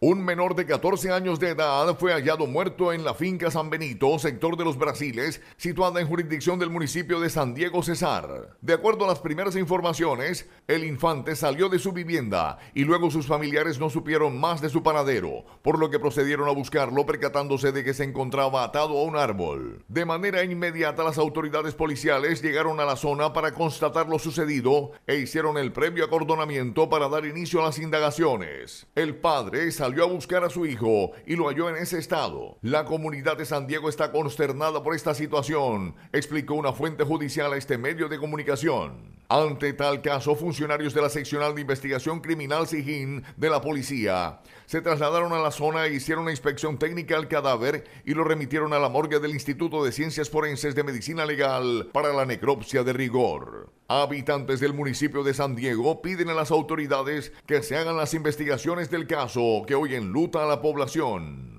Un menor de 14 años de edad fue hallado muerto en la finca San Benito, sector de los Brasiles, situada en jurisdicción del municipio de San Diego Cesar. De acuerdo a las primeras informaciones, el infante salió de su vivienda y luego sus familiares no supieron más de su paradero, por lo que procedieron a buscarlo percatándose de que se encontraba atado a un árbol. De manera inmediata las autoridades policiales llegaron a la zona para constatar lo sucedido e hicieron el previo acordonamiento para dar inicio a las indagaciones. El padre salió a buscar a su hijo y lo halló en ese estado. La comunidad de San Diego está consternada por esta situación, explicó una fuente judicial a este medio de comunicación. Ante tal caso, funcionarios de la seccional de investigación criminal SIGIN de la policía se trasladaron a la zona e hicieron una inspección técnica al cadáver y lo remitieron a la morgue del Instituto de Ciencias Forenses de Medicina Legal para la necropsia de rigor. Habitantes del municipio de San Diego piden a las autoridades que se hagan las investigaciones del caso que hoy enluta a la población.